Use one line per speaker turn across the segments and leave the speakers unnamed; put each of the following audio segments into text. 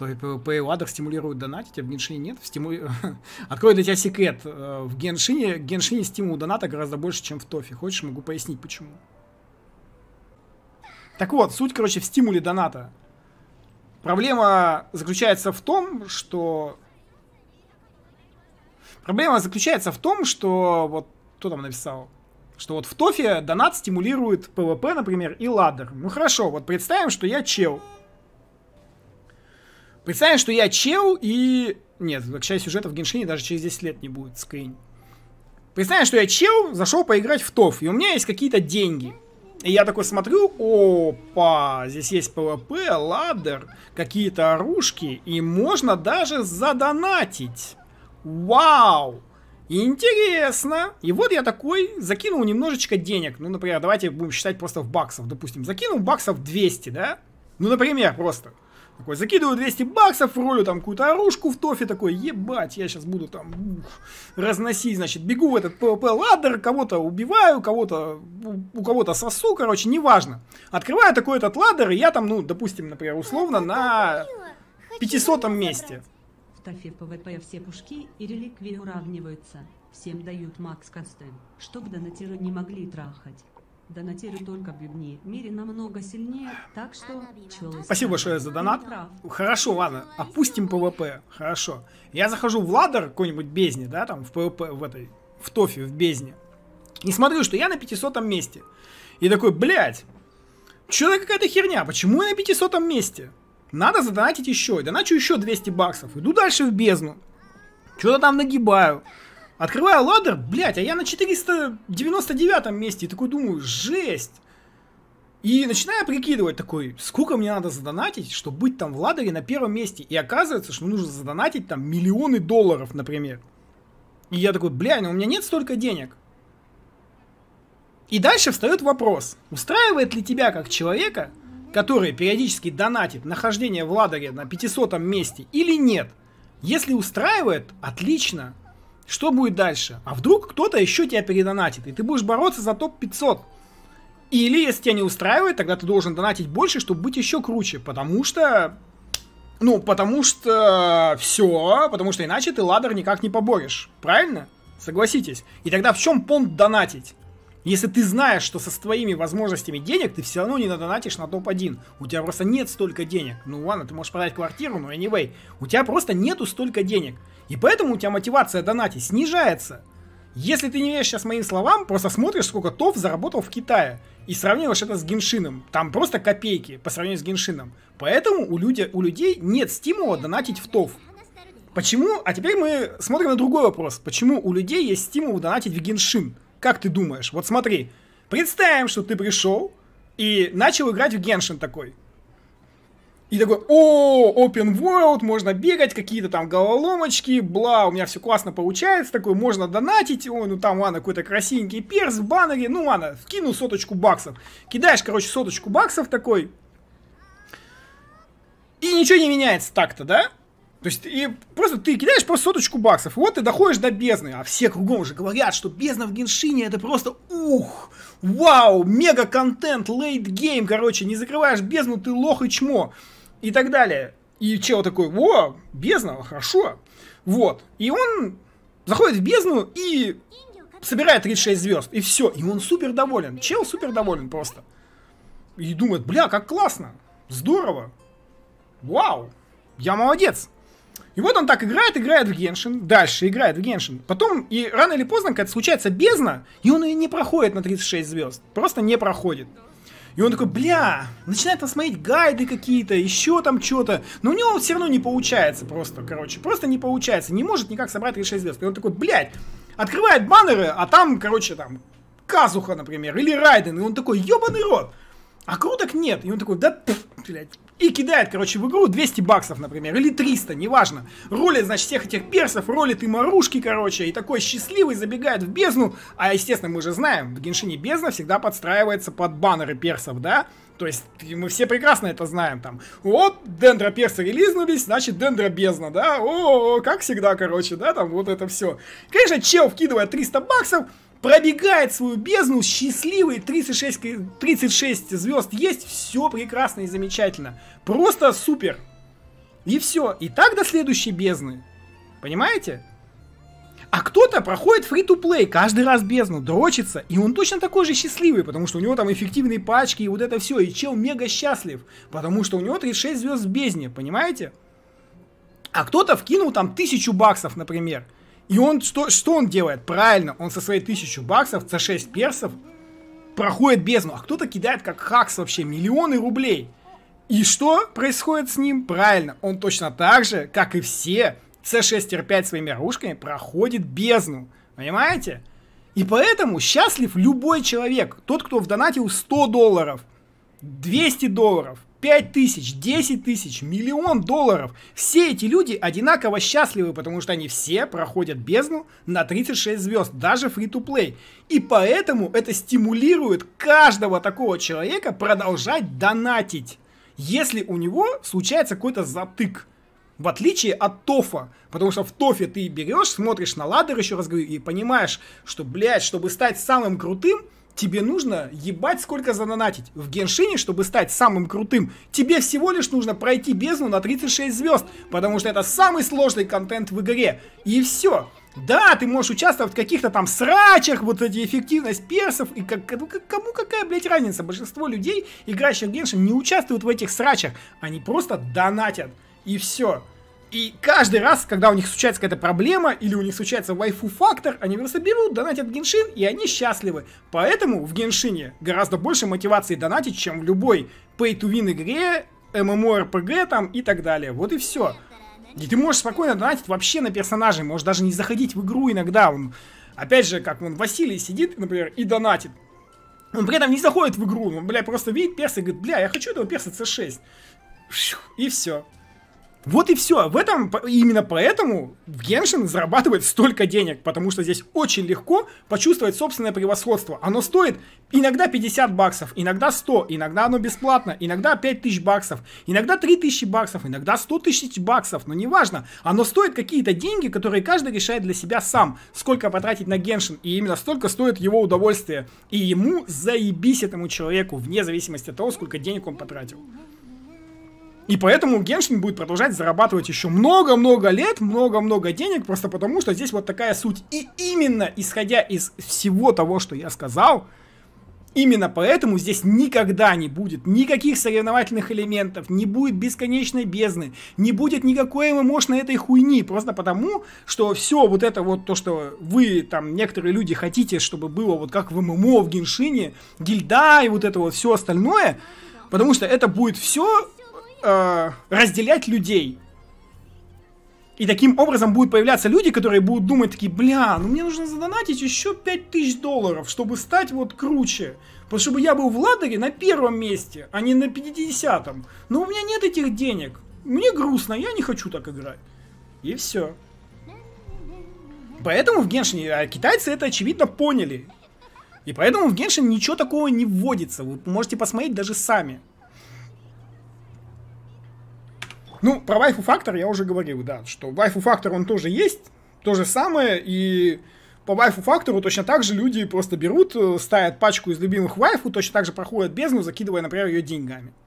То есть ладер стимулирует донатить, а в Геншине нет. Стиму... Открою для тебя секрет. Э, в Геншине, Геншине стимул доната гораздо больше, чем в Тофе. Хочешь, могу пояснить, почему. Так вот, суть, короче, в стимуле доната. Проблема заключается в том, что... Проблема заключается в том, что... Вот кто там написал? Что вот в Тофе донат стимулирует ПВП, например, и ладер. Ну хорошо, вот представим, что я чел. Представим, что я чел и... Нет, часть сюжета в Геншине даже через 10 лет не будет, скринь. Представим, что я чел, зашел поиграть в ТОВ, и у меня есть какие-то деньги. И я такой смотрю, опа, здесь есть ПВП, ладер, какие-то оружки, и можно даже задонатить. Вау! Интересно. И вот я такой закинул немножечко денег. Ну, например, давайте будем считать просто в баксов. Допустим, закинул баксов 200, да? Ну, например, просто. Такой, закидываю 200 баксов, ролю там какую-то оружку в тофе, такой, ебать, я сейчас буду там ух, разносить, значит, бегу в этот ПВП ладдер, кого-то убиваю, кого-то, у, у кого-то сосу, короче, неважно. Открываю такой этот ладдер, и я там, ну, допустим, например, условно на 500 месте. В тофе ПВП все пушки и реликвии уравниваются, всем дают макс консты, чтоб донатеры не могли трахать. Донатируют только бедни. мире намного сильнее, так что челы... Спасибо большое за донат. Хорошо, ладно, опустим ПВП. Хорошо. Я захожу в ладер какой-нибудь бездне, да, там, в ПВП, в этой, в тофе, в бездне. И смотрю, что я на 500 месте. И такой, блядь, что это какая-то херня? Почему я на 500 месте? Надо задонатить еще. доначу еще 200 баксов. Иду дальше в бездну. Что-то там нагибаю. Открываю ладер, блядь, а я на 499 месте. И такой думаю, жесть. И начинаю прикидывать такой, сколько мне надо задонатить, чтобы быть там в ладере на первом месте. И оказывается, что нужно задонатить там миллионы долларов, например. И я такой, блядь, ну у меня нет столько денег. И дальше встает вопрос, устраивает ли тебя как человека, который периодически донатит нахождение в ладере на 500 месте или нет? Если устраивает, отлично. Что будет дальше? А вдруг кто-то еще тебя передонатит, и ты будешь бороться за топ-500. Или, если тебя не устраивает, тогда ты должен донатить больше, чтобы быть еще круче, потому что... Ну, потому что все, потому что иначе ты ладер никак не поборешь. Правильно? Согласитесь. И тогда в чем понт донатить? Если ты знаешь, что со своими возможностями денег ты все равно не надонатишь на топ-1. У тебя просто нет столько денег. Ну ладно, ты можешь продать квартиру, но anyway. У тебя просто нету столько денег. И поэтому у тебя мотивация донатить снижается. Если ты не веришь сейчас моим словам, просто смотришь, сколько ТОВ заработал в Китае. И сравниваешь это с Геншином. Там просто копейки по сравнению с Геншином. Поэтому у, люди, у людей нет стимула донатить в ТОВ. Почему? А теперь мы смотрим на другой вопрос. Почему у людей есть стимул донатить в Геншин? Как ты думаешь? Вот смотри, представим, что ты пришел и начал играть в Геншин такой. И такой, о, open world, можно бегать, какие-то там головоломочки, бла, у меня все классно получается, такой, можно донатить, ой, ну там, ладно, какой-то красивенький перс в баннере, ну ладно, вкину соточку баксов. Кидаешь, короче, соточку баксов такой, и ничего не меняется так-то, да? То есть и просто ты кидаешь просто соточку баксов, и вот ты доходишь до бездны, а все кругом уже говорят, что бездна в Геншине это просто ух, вау, мега контент, лейт гейм, короче, не закрываешь бездну, ты лох и чмо, и так далее. И чел такой, во, бездна, хорошо, вот. И он заходит в бездну и собирает 36 звезд, и все, и он супер доволен, чел супер доволен просто. И думает, бля, как классно, здорово, вау, я молодец. И вот он так играет, играет в Геншин, дальше играет в Геншин. Потом, и рано или поздно, когда случается бездна, и он ее не проходит на 36 звезд. Просто не проходит. И он такой, бля, начинает там гайды какие-то, еще там что-то. Но у него все равно не получается просто, короче. Просто не получается. Не может никак собрать 36 звезд. И он такой, блядь, открывает баннеры, а там, короче, там Казуха, например, или Райден. И он такой, ебаный рот. А круток нет. И он такой, да, блядь. И кидает, короче, в игру 200 баксов, например, или 300, неважно. Рулит, значит, всех этих персов, ролит и марушки, короче, и такой счастливый забегает в бездну. А, естественно, мы же знаем, в Геншине бездна всегда подстраивается под баннеры персов, да? То есть мы все прекрасно это знаем там. Вот, дендроперсы релизнулись, значит дендробезна, да? О, как всегда, короче, да, там вот это все. Конечно, чел вкидывает 300 баксов, пробегает свою бездну, счастливый, 36, 36 звезд есть, все прекрасно и замечательно. Просто супер. И все. И так до следующей бездны. Понимаете? А кто-то проходит фри ту плей каждый раз бездну, дрочится, и он точно такой же счастливый, потому что у него там эффективные пачки и вот это все, и чел мега счастлив, потому что у него 36 звезд в бездне, понимаете? А кто-то вкинул там тысячу баксов, например, и он, что, что он делает? Правильно, он со своей тысячу баксов, со 6 персов, проходит бездну, а кто-то кидает как хакс вообще миллионы рублей. И что происходит с ним? Правильно, он точно так же, как и все, с6Р5 своими оружками проходит бездну. Понимаете? И поэтому счастлив любой человек. Тот, кто в вдонатил 100 долларов, 200 долларов, 5 тысяч, 10 тысяч, миллион долларов. Все эти люди одинаково счастливы, потому что они все проходят бездну на 36 звезд, даже free-to-play. И поэтому это стимулирует каждого такого человека продолжать донатить, если у него случается какой-то затык – в отличие от ТОФа, потому что в ТОФе ты берешь, смотришь на ладер, еще раз говорю, и понимаешь, что, блядь, чтобы стать самым крутым, тебе нужно ебать сколько занонатить. В Геншине, чтобы стать самым крутым, тебе всего лишь нужно пройти бездну на 36 звезд, потому что это самый сложный контент в игре. И все. Да, ты можешь участвовать в каких-то там срачах, вот эти эффективность персов, и как, ну, как, кому какая, блядь, разница? Большинство людей, играющих в Геншин, не участвуют в этих срачах, они просто донатят и все. И каждый раз, когда у них случается какая-то проблема, или у них случается вайфу-фактор, они просто берут, донатят геншин, и они счастливы. Поэтому в геншине гораздо больше мотивации донатить, чем в любой pay-to-win игре, MMORPG там и так далее. Вот и все. И ты можешь спокойно донатить вообще на персонажей, можешь даже не заходить в игру иногда. Он, опять же, как он Василий сидит, например, и донатит. Он при этом не заходит в игру, он, бля, просто видит перса и говорит, бля, я хочу этого перса C6. И все. Вот и все. В этом именно поэтому Геншин зарабатывает столько денег, потому что здесь очень легко почувствовать собственное превосходство. Оно стоит иногда 50 баксов, иногда 100, иногда оно бесплатно, иногда 5000 баксов, иногда 3000 баксов, иногда 100 тысяч баксов, но неважно. Оно стоит какие-то деньги, которые каждый решает для себя сам, сколько потратить на Геншин, и именно столько стоит его удовольствие. И ему заебись этому человеку, вне зависимости от того, сколько денег он потратил. И поэтому Геншин будет продолжать зарабатывать еще много-много лет, много-много денег, просто потому что здесь вот такая суть. И именно исходя из всего того, что я сказал, Именно поэтому здесь никогда не будет никаких соревновательных элементов, не будет бесконечной бездны, не будет никакой мощной этой хуйни, просто потому, что все вот это вот то, что вы там, некоторые люди хотите, чтобы было вот как в ММО, в Геншине, гильда и вот это вот все остальное, потому что это будет все э, разделять людей. И таким образом будут появляться люди, которые будут думать такие, бля, ну мне нужно задонатить еще 5000 долларов, чтобы стать вот круче. Потому чтобы я был в ладере на первом месте, а не на 50-м. Но у меня нет этих денег. Мне грустно, я не хочу так играть. И все. Поэтому в Геншине а китайцы это очевидно поняли. И поэтому в Геншин ничего такого не вводится. Вы можете посмотреть даже сами. Ну, про вайфу фактор я уже говорил, да, что вайфу фактор он тоже есть, то же самое, и по вайфу фактору точно так же люди просто берут, э, ставят пачку из любимых вайфу, точно так же проходят бездну, закидывая, например, ее деньгами.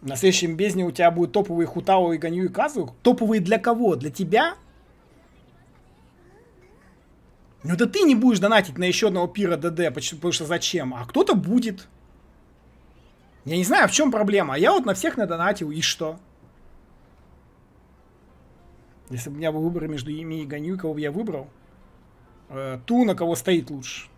На следующем бездне у тебя будут топовые Хутао и ганью и Казу. Топовые для кого? Для тебя? Ну да ты не будешь донатить на еще одного пира ДД, потому что зачем? А кто-то будет. Я не знаю, в чем проблема. А я вот на всех надонатил, и что? Если бы у меня был выбор между ими и Ганью, кого бы я выбрал? Э, ту, на кого стоит лучше.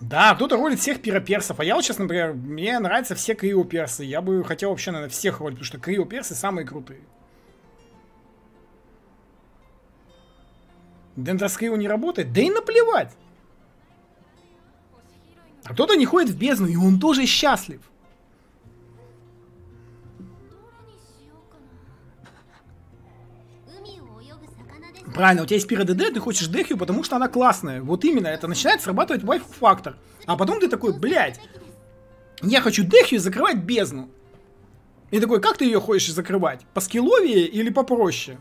Да, кто-то ролит всех пироперсов. А я вот сейчас, например, мне нравятся все криоперсы. Я бы хотел вообще, наверное, всех ролить, потому что криоперсы самые крутые. Дендроскрилл не работает? Да и наплевать! А кто-то не ходит в бездну, и он тоже счастлив. Правильно, у тебя есть пира ДД, ты хочешь Дехью, потому что она классная. Вот именно, это начинает срабатывать вайф-фактор. А потом ты такой, блядь, я хочу Дехью закрывать бездну. И такой, как ты ее хочешь закрывать? По скилловее или попроще?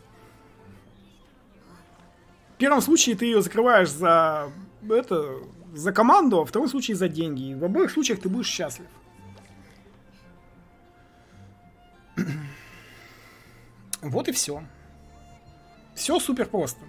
первом случае ты ее закрываешь за это за команду, а в втором случае за деньги. И в обоих случаях ты будешь счастлив. Вот и все. Все супер просто.